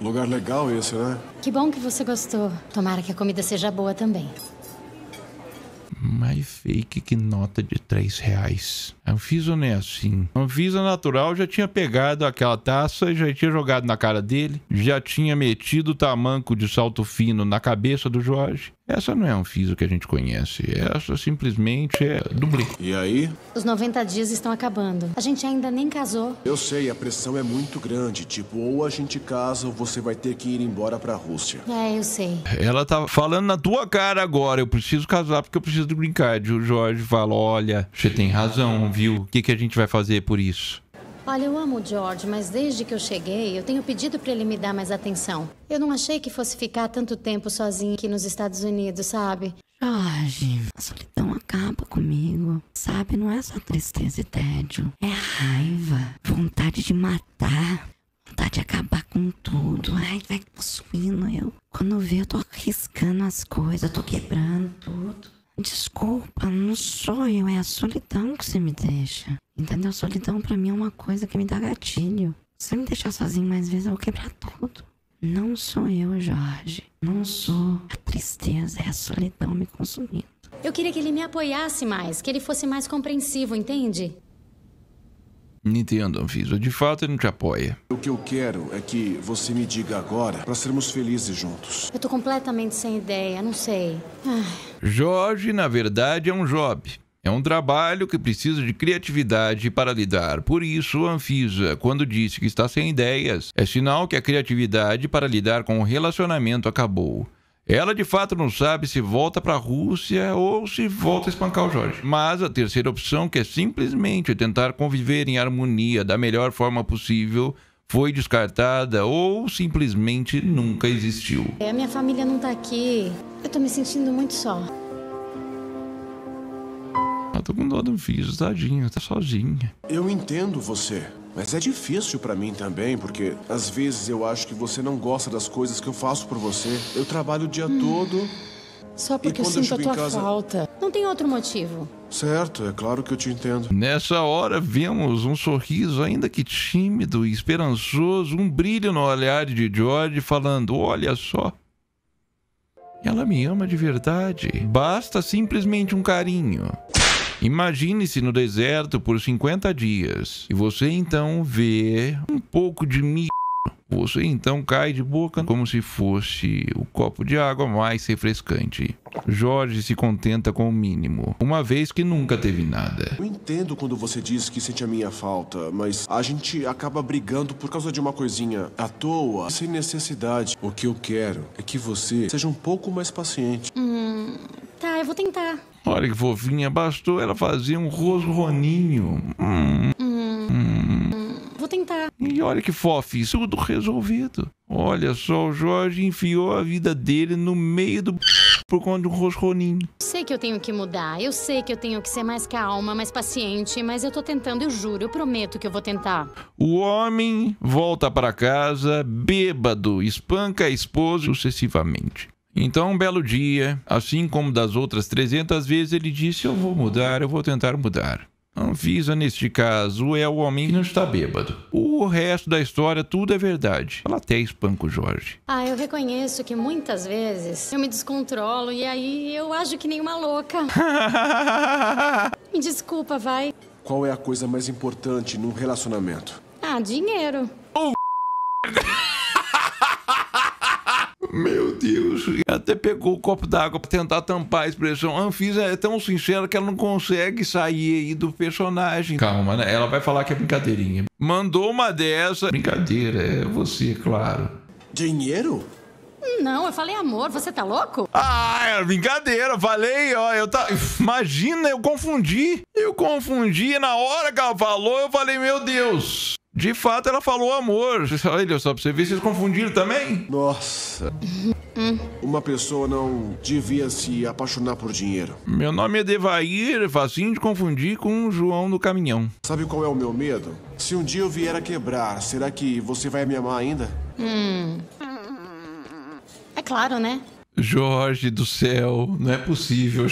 Lugar legal esse, né? Que bom que você gostou. Tomara que a comida seja boa também. Mais fake que nota de 3 reais. Anfisa não é assim. Anfisa natural já tinha pegado aquela taça e já tinha jogado na cara dele. Já tinha metido o tamanco de salto fino na cabeça do Jorge. Essa não é um FISO que a gente conhece, essa simplesmente é dublê. E aí? Os 90 dias estão acabando. A gente ainda nem casou. Eu sei, a pressão é muito grande. Tipo, ou a gente casa ou você vai ter que ir embora pra Rússia. É, eu sei. Ela tá falando na tua cara agora. Eu preciso casar porque eu preciso de brincar. o Jorge fala: olha, você tem razão, viu? O que, que a gente vai fazer por isso? Olha, eu amo o George, mas desde que eu cheguei, eu tenho pedido para ele me dar mais atenção. Eu não achei que fosse ficar tanto tempo sozinho aqui nos Estados Unidos, sabe? Jorge, a solidão acaba comigo. Sabe, não é só tristeza e tédio. É raiva, vontade de matar, vontade de acabar com tudo. Ai, vai possuindo eu. Quando eu vejo, eu tô arriscando as coisas, eu tô quebrando tudo. Desculpa, não sou eu, é a solidão que você me deixa. Entendeu? Solidão para mim é uma coisa que me dá gatilho. Se você me deixar sozinho mais vezes, eu vou quebrar tudo. Não sou eu, Jorge. Não sou. A tristeza é a solidão me consumindo. Eu queria que ele me apoiasse mais, que ele fosse mais compreensivo, entende? Entendo, Anvisa. De fato, ele não te apoia. O que eu quero é que você me diga agora para sermos felizes juntos. Eu tô completamente sem ideia, não sei. Ai. Jorge, na verdade, é um job. É um trabalho que precisa de criatividade para lidar. Por isso, Anfisa, quando disse que está sem ideias, é sinal que a criatividade para lidar com o relacionamento acabou. Ela de fato não sabe se volta para a Rússia ou se volta a espancar o Jorge. Mas a terceira opção, que é simplesmente tentar conviver em harmonia da melhor forma possível, foi descartada ou simplesmente nunca existiu. É, a minha família não está aqui. Eu estou me sentindo muito só. Ah, tô com dó do filho, tadinho, tá sozinha. Eu entendo você, mas é difícil para mim também, porque às vezes eu acho que você não gosta das coisas que eu faço por você. Eu trabalho o dia hum. todo. Só porque eu sinto eu a tua casa... falta. Não tem outro motivo. Certo, é claro que eu te entendo. Nessa hora, vemos um sorriso, ainda que tímido e esperançoso, um brilho no olhar de George, falando: Olha só, ela me ama de verdade. Basta simplesmente um carinho. Imagine-se no deserto por 50 dias e você então vê um pouco de milho. Você então cai de boca como se fosse o copo de água mais refrescante. Jorge se contenta com o mínimo, uma vez que nunca teve nada. Eu entendo quando você diz que sente a minha falta, mas a gente acaba brigando por causa de uma coisinha à toa, sem necessidade. O que eu quero é que você seja um pouco mais paciente. Hum olha que fofinha, bastou ela fazer um rosroninho. Hum. Hum. Hum. Vou tentar. E olha que fofinho, tudo resolvido. Olha só, o Jorge enfiou a vida dele no meio do por conta de um rosroninho. Sei que eu tenho que mudar, eu sei que eu tenho que ser mais calma, mais paciente, mas eu tô tentando, eu juro, eu prometo que eu vou tentar. O homem volta para casa bêbado, espanca a esposa sucessivamente. Então, um belo dia, assim como das outras 300 vezes, ele disse: Eu vou mudar, eu vou tentar mudar. A Anvisa, neste caso, é o homem que não está bêbado. O resto da história, tudo é verdade. Ela até espanca o Jorge. Ah, eu reconheço que muitas vezes eu me descontrolo e aí eu ajo que nem uma louca. me desculpa, vai. Qual é a coisa mais importante num relacionamento? Ah, dinheiro. Oh, Meu Deus, até pegou o copo d'água para tentar tampar a expressão. A Anfisa é tão sincera que ela não consegue sair aí do personagem. Calma, né? Ela vai falar que é brincadeirinha. Mandou uma dessa. Brincadeira, é você, claro. Dinheiro? Não, eu falei amor, você tá louco? Ah, é brincadeira, falei, ó, eu tá... Imagina, eu confundi. Eu confundi na hora que ela falou, eu falei, meu Deus. De fato, ela falou amor. Olha só, pra você ver, vocês confundiram também? Nossa. Uhum. Uma pessoa não devia se apaixonar por dinheiro. Meu nome é Devair, facinho de confundir com o João do Caminhão. Sabe qual é o meu medo? Se um dia eu vier a quebrar, será que você vai me amar ainda? Hum. É claro, né? Jorge do céu, não é possível.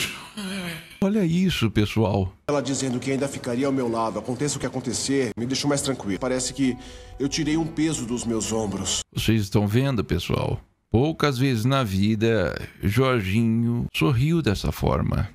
Olha isso, pessoal. Ela dizendo que ainda ficaria ao meu lado, aconteça o que acontecer, me deixou mais tranquilo. Parece que eu tirei um peso dos meus ombros. Vocês estão vendo, pessoal? Poucas vezes na vida, Jorginho sorriu dessa forma.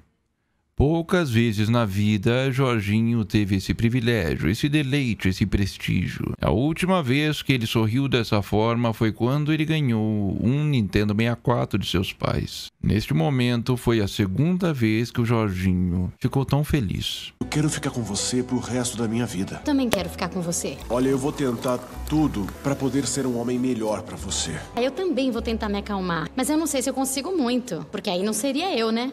Poucas vezes na vida Jorginho teve esse privilégio, esse deleite, esse prestígio. A última vez que ele sorriu dessa forma foi quando ele ganhou um Nintendo 64 de seus pais. Neste momento foi a segunda vez que o Jorginho ficou tão feliz. Eu quero ficar com você pro resto da minha vida. Também quero ficar com você. Olha, eu vou tentar tudo para poder ser um homem melhor para você. Eu também vou tentar me acalmar, mas eu não sei se eu consigo muito, porque aí não seria eu, né?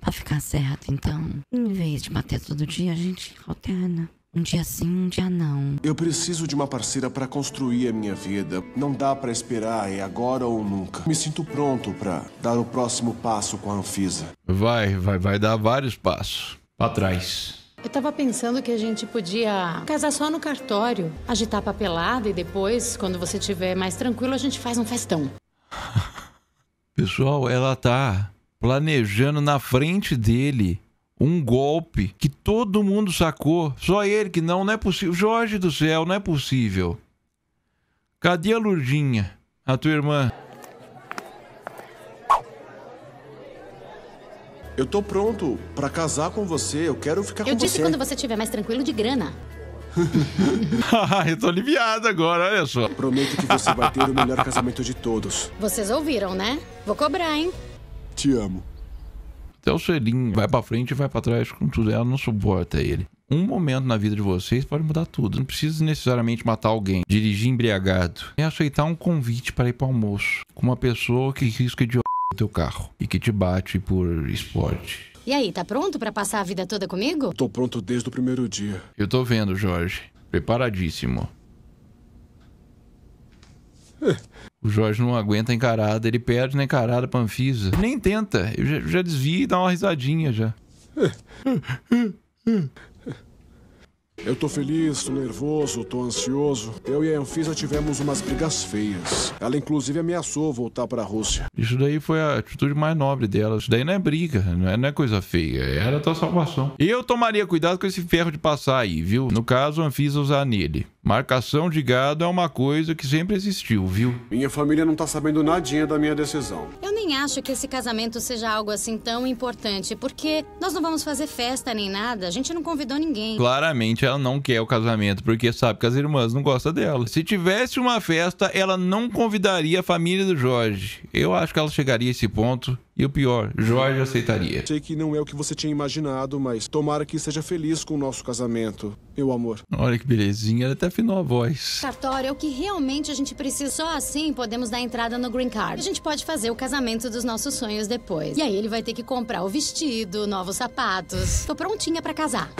Pra ficar certo, então, em hum. vez de bater todo dia, a gente alterna. Um dia sim, um dia não. Eu preciso de uma parceira para construir a minha vida. Não dá para esperar, é agora ou nunca. Me sinto pronto para dar o próximo passo com a Anfisa. Vai, vai, vai dar vários passos para trás. Eu tava pensando que a gente podia casar só no cartório, agitar papelada e depois, quando você tiver mais tranquilo, a gente faz um festão. Pessoal, ela tá planejando na frente dele um golpe que todo mundo sacou. Só ele que não, não é possível. Jorge do céu, não é possível. Cadê a Lurdinha, a tua irmã? Eu tô pronto para casar com você. Eu quero ficar eu com você. Eu disse quando você estiver mais tranquilo de grana. eu tô aliviado agora, olha só. Prometo que você vai ter o melhor casamento de todos. Vocês ouviram, né? Vou cobrar, hein? Te amo. Até o selinho vai para frente e vai para trás com tudo. Ela não suporta ele. Um momento na vida de vocês pode mudar tudo. Não precisa necessariamente matar alguém, dirigir embriagado. É aceitar um convite para ir para almoço com uma pessoa que risca de o teu carro e que te bate por esporte. E aí, tá pronto para passar a vida toda comigo? Tô pronto desde o primeiro dia. Eu tô vendo, Jorge. Preparadíssimo. O Jorge não aguenta a encarada, ele perde na encarada pra Anfisa. Nem tenta, eu já, já desvia e dá uma risadinha já. Eu tô feliz, tô nervoso, tô ansioso. Eu e a Anfisa tivemos umas brigas feias. Ela inclusive ameaçou voltar para a Rússia. Isso daí foi a atitude mais nobre dela. Isso daí não é briga, não é, não é coisa feia. É Era a tua tá salvação. E eu tomaria cuidado com esse ferro de passar aí, viu? No caso, a Anfisa usar nele. Marcação de gado é uma coisa que sempre existiu, viu? Minha família não tá sabendo nadinha da minha decisão. Eu nem acho que esse casamento seja algo assim tão importante, porque nós não vamos fazer festa nem nada, a gente não convidou ninguém. Claramente ela não quer o casamento, porque sabe que as irmãs não gostam dela. Se tivesse uma festa, ela não convidaria a família do Jorge. Eu acho que ela chegaria a esse ponto. E o pior, Jorge aceitaria. Sei que não é o que você tinha imaginado, mas tomara que seja feliz com o nosso casamento, meu amor. Olha que belezinha, ela até afinou a voz. Cartório é o que realmente a gente precisa. Só assim podemos dar entrada no Green Card. A gente pode fazer o casamento dos nossos sonhos depois. E aí ele vai ter que comprar o vestido, novos sapatos. Tô prontinha para casar.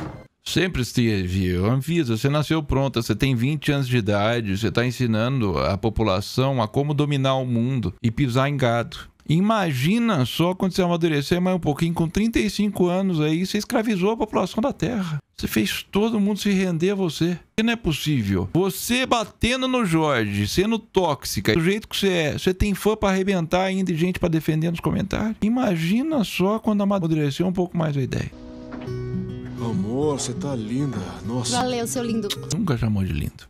Sempre esteve. Anvisa, você nasceu pronta, você tem 20 anos de idade, você está ensinando a população a como dominar o mundo e pisar em gado. Imagina só quando você amadurecer mais um pouquinho, com 35 anos aí, você escravizou a população da Terra. Você fez todo mundo se render a você. E não é possível. Você batendo no Jorge, sendo tóxica, do jeito que você é, você tem fã para arrebentar ainda e gente para defender nos comentários. Imagina só quando amadurecer um pouco mais a ideia amor, você tá linda. Nossa. Valeu, seu lindo. Nunca chamou de lindo.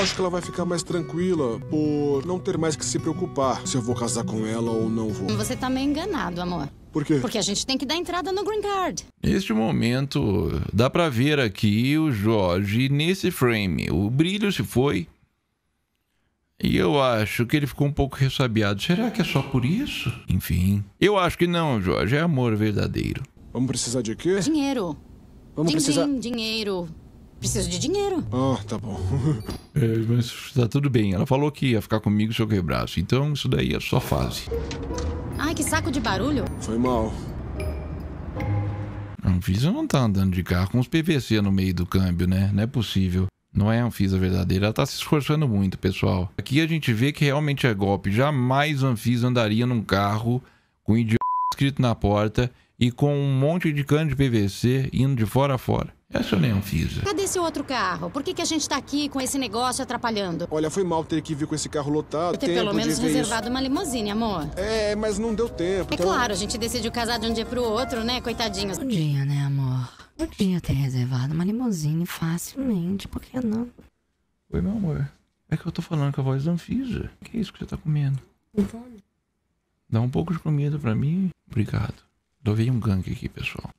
Acho que ela vai ficar mais tranquila por não ter mais que se preocupar se eu vou casar com ela ou não vou. Você tá meio enganado, amor. Por quê? Porque a gente tem que dar entrada no green card. Neste momento, dá pra ver aqui o Jorge nesse frame. O brilho se foi. E eu acho que ele ficou um pouco ressabiado. Será que é só por isso? Enfim. Eu acho que não, Jorge. É amor verdadeiro. Vamos precisar de quê? Dinheiro. Vamos din, precisar... Din, dinheiro. Preciso de dinheiro. Ah, tá bom. é, mas tá tudo bem. Ela falou que ia ficar comigo se eu quebrasse. Então isso daí é só fase. Ai, que saco de barulho. Foi mal. A Anfisa não tá andando de carro com os PVC no meio do câmbio, né? Não é possível. Não é a Anfisa verdadeira. Ela tá se esforçando muito, pessoal. Aqui a gente vê que realmente é golpe. Jamais a Anfisa andaria num carro com um idiota escrito na porta e com um monte de cano de PVC indo de fora a fora. Essa é eu nem fiz. Cadê esse outro carro? Por que, que a gente tá aqui com esse negócio atrapalhando? Olha, foi mal ter que vir com esse carro lotado. Eu ter pelo menos reservado isso. uma limusine, amor. É, mas não deu tempo. É então- claro, a gente decidiu casar de um dia pro outro, né, coitadinhos? dia, né, amor? dia ter reservado uma limusine facilmente, por que não? Oi, meu amor. É que eu tô falando com a voz da Anfisa. O que é isso que você tá comendo? Fome. Então- Dá um pouco de comida pra mim. Obrigado. Dovei um gank aqui, pessoal.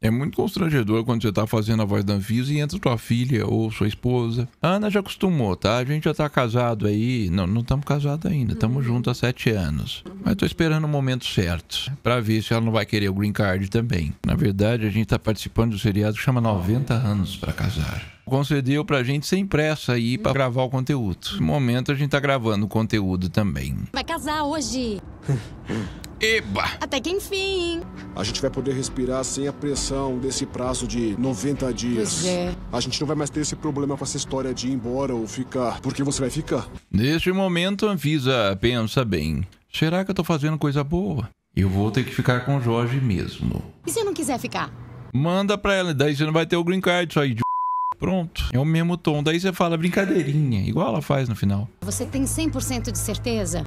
É muito constrangedor quando você tá fazendo a voz da Anfisa e entra tua filha ou sua esposa. A Ana já acostumou, tá? A gente já tá casado aí. Não, não estamos casados ainda. Estamos juntos há sete anos. Mas tô esperando o momento certo para ver se ela não vai querer o green card também. Na verdade, a gente tá participando do seriado que chama 90 anos para casar concedeu pra gente sem pressa aí pra gravar o conteúdo. No momento a gente tá gravando o conteúdo também. Vai casar hoje. Eba! Até que enfim! A gente vai poder respirar sem a pressão desse prazo de 90 dias. Pois é. A gente não vai mais ter esse problema com essa história de ir embora ou ficar, porque você vai ficar. Neste momento, Anvisa pensa bem. Será que eu tô fazendo coisa boa? Eu vou ter que ficar com o Jorge mesmo. E se eu não quiser ficar? Manda pra ela, daí você não vai ter o green card, só idiota. Pronto, é o mesmo tom. Daí você fala brincadeirinha, igual ela faz no final. Você tem 100% de certeza?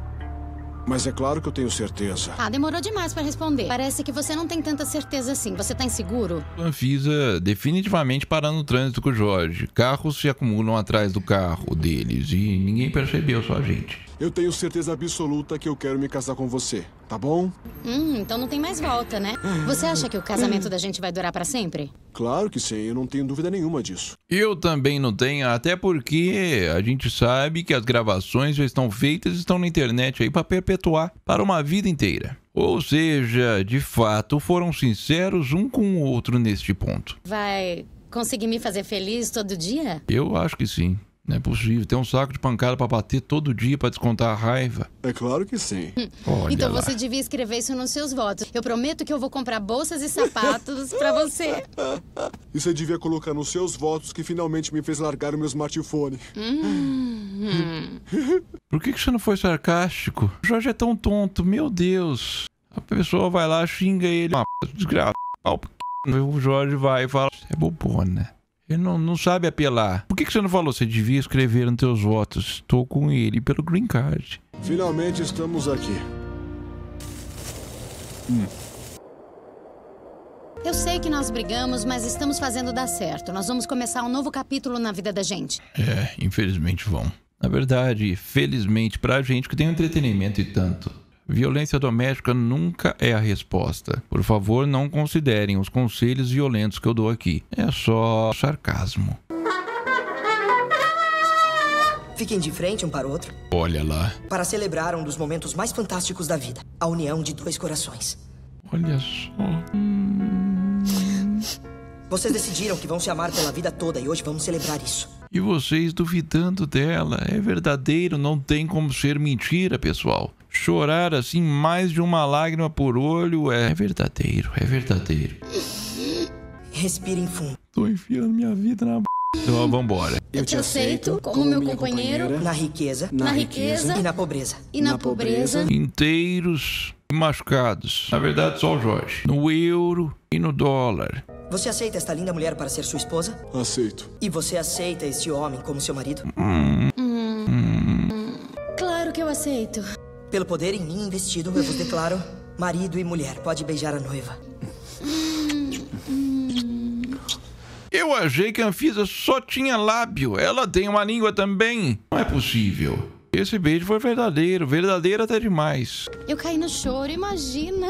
Mas é claro que eu tenho certeza. Ah, demorou demais para responder. Parece que você não tem tanta certeza assim. Você tá inseguro? Anvisa definitivamente parando o trânsito com o Jorge. Carros se acumulam atrás do carro deles e ninguém percebeu, só a gente. Eu tenho certeza absoluta que eu quero me casar com você, tá bom? Hum, então não tem mais volta, né? Você acha que o casamento da gente vai durar para sempre? Claro que sim, eu não tenho dúvida nenhuma disso. Eu também não tenho, até porque a gente sabe que as gravações já estão feitas e estão na internet aí para perpetuar para uma vida inteira. Ou seja, de fato, foram sinceros um com o outro neste ponto. Vai conseguir me fazer feliz todo dia? Eu acho que sim. Não é possível. Tem um saco de pancada para bater todo dia para descontar a raiva. É claro que sim. Hum. Olha então lá. você devia escrever isso nos seus votos. Eu prometo que eu vou comprar bolsas e sapatos para você. E você devia colocar nos seus votos que finalmente me fez largar o meu smartphone. Hum, Por que, que você não foi sarcástico? O Jorge é tão tonto, meu Deus. A pessoa vai lá, xinga ele. Uma p... desgraça. O Jorge vai e fala: é bobona. Ele não, não sabe apelar. Por que, que você não falou? Você devia escrever nos teus votos. Estou com ele pelo green card. Finalmente estamos aqui. Hum. Eu sei que nós brigamos, mas estamos fazendo dar certo. Nós vamos começar um novo capítulo na vida da gente. É, infelizmente vão. Na verdade, felizmente pra gente que tem um entretenimento e tanto. Violência doméstica nunca é a resposta. Por favor, não considerem os conselhos violentos que eu dou aqui. É só sarcasmo. Fiquem de frente um para o outro. Olha lá. Para celebrar um dos momentos mais fantásticos da vida a união de dois corações. Olha só. Vocês decidiram que vão se amar pela vida toda e hoje vamos celebrar isso. E vocês duvidando dela. É verdadeiro, não tem como ser mentira, pessoal chorar assim mais de uma lágrima por olho é verdadeiro, é verdadeiro. em fundo. Tô enfiando minha vida na b... Então vambora. Eu te aceito como meu companheiro na riqueza, na, na riqueza e na pobreza. E na, na pobreza. Inteiros e machucados. Na verdade, só o Jorge. No euro e no dólar. Você aceita esta linda mulher para ser sua esposa? Aceito. E você aceita este homem como seu marido? Hum. hum. hum. Claro que eu aceito. Pelo poder em mim investido, eu vos declaro marido e mulher. Pode beijar a noiva. Eu achei que a Anfisa só tinha lábio. Ela tem uma língua também. Não é possível. Esse beijo foi verdadeiro, verdadeiro até demais. Eu caí no choro, imagina.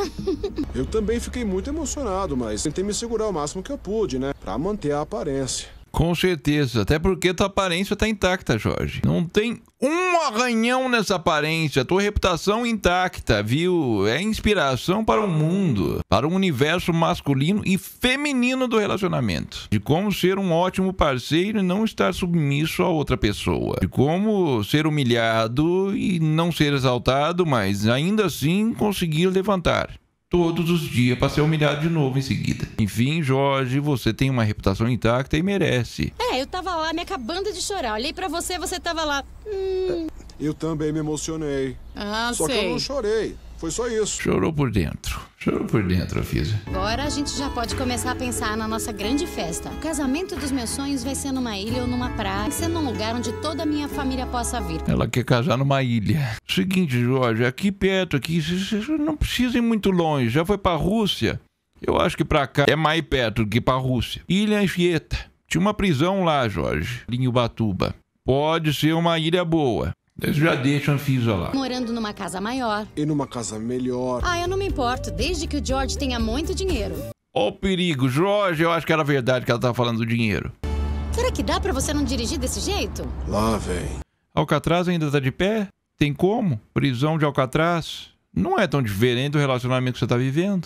eu também fiquei muito emocionado, mas tentei me segurar o máximo que eu pude, né? Pra manter a aparência. Com certeza, até porque tua aparência tá intacta, Jorge. Não tem um arranhão nessa aparência, tua reputação intacta, viu? É inspiração para o mundo, para o universo masculino e feminino do relacionamento. De como ser um ótimo parceiro e não estar submisso a outra pessoa. De como ser humilhado e não ser exaltado, mas ainda assim conseguir levantar todos os dias para ser humilhado de novo em seguida. Enfim, Jorge, você tem uma reputação intacta e merece. É, eu tava lá me acabando de chorar. Olhei para você, você tava lá. Hum. Eu também me emocionei. Ah, Só sei. que eu não chorei. Foi só isso. Chorou por dentro. Chorou por dentro, Fiza. Agora a gente já pode começar a pensar na nossa grande festa. O casamento dos meus sonhos vai ser numa ilha ou numa praia. Vai ser num lugar onde toda a minha família possa vir. Ela quer casar numa ilha. Seguinte, Jorge, aqui perto, aqui, não precisem ir muito longe. Já foi pra Rússia? Eu acho que pra cá é mais perto do que pra Rússia. Ilha Anchieta. Tinha uma prisão lá, Jorge, em Pode ser uma ilha boa. Eles já deixam Anfisa lá. Morando numa casa maior. E numa casa melhor. Ah, eu não me importo, desde que o George tenha muito dinheiro. Ó o perigo, Jorge, eu acho que era verdade que ela tava falando do dinheiro. Será que dá para você não dirigir desse jeito? Lá vem. Alcatraz ainda tá de pé? Tem como? Prisão de Alcatraz? Não é tão diferente do relacionamento que você tá vivendo.